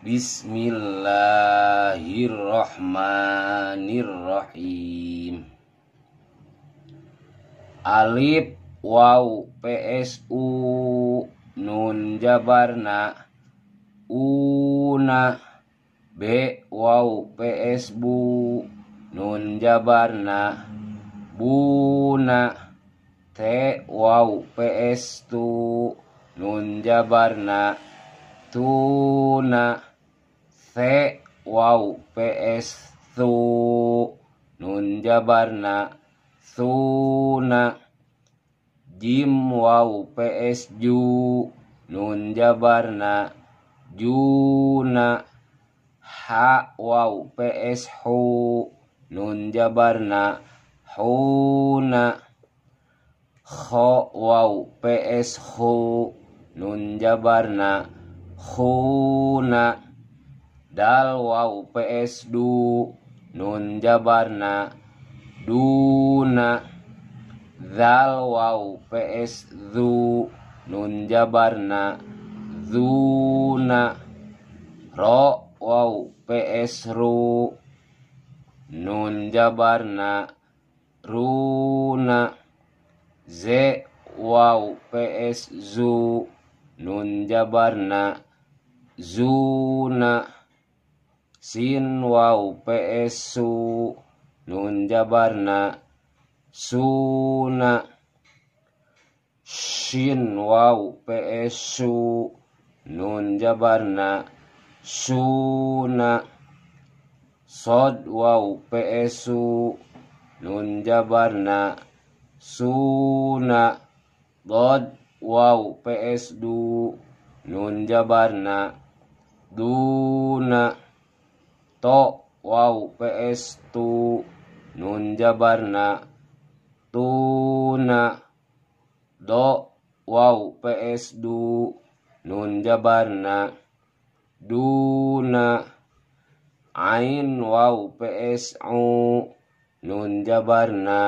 Bismillahirrahmanirrahim Alif Waw PSU Nun Jabarna Una B Waw psbu Nun Jabarna Buna T Waw PS Tu Nun Jabarna Tuna wau wow ps su nun jabarna suna jim wow ps ju nun jabarna juna ha wow ps hu nun jabarna huna kho wow ps hu nun jabarna na dal wau ps du nun jabarna duna dal wau ps du nun jabarna duna ro wau ps ru nun jabarna runa z wau ps zu nun jabarna zuna xin wau peSU nun barna suna Shi wa peSU nun barna suna sod wa peSU nun barna suna dod wa pe du nun barna duna to wow ps tu nun jabarna tuna do wow ps du nun jabarna duna ain wow ps u nun jabarna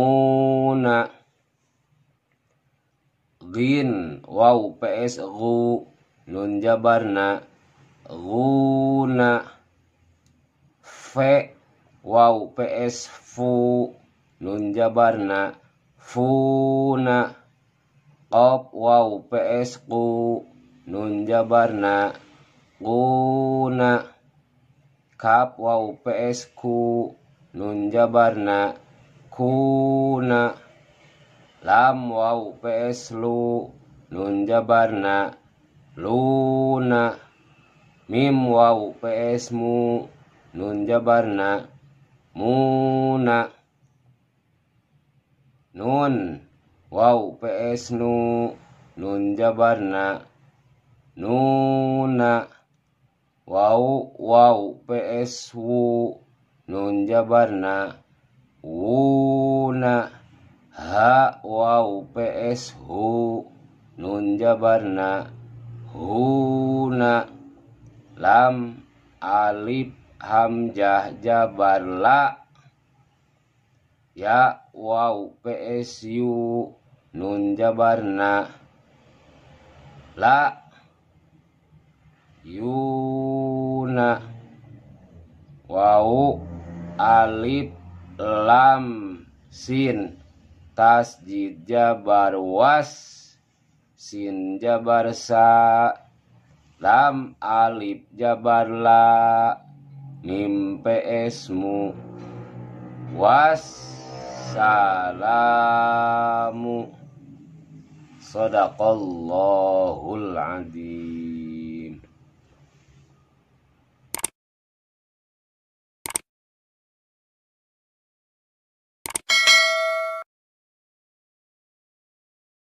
una gin wow ps gu nun jabarna guna v wow, ps fu nun jabarna funa op, wow, ps ku nun jabarna guna kap wow, ps ku nun jabarna kuna lam wow, ps lu nun jabarna luna mim wau ps mu nun jabarna muna nun wau ps nu nun jabarna nuna wau wau ps wu nun jabarna wuna ha wau ps hu nun jabarna huna lam alif hamzah jabar la ya waw psu nun jabarna la yuna waw alif lam sin tasjid jabar was sin jabar sa lam alif jabarla mim wasalamu was salamu sadaqallahul adzim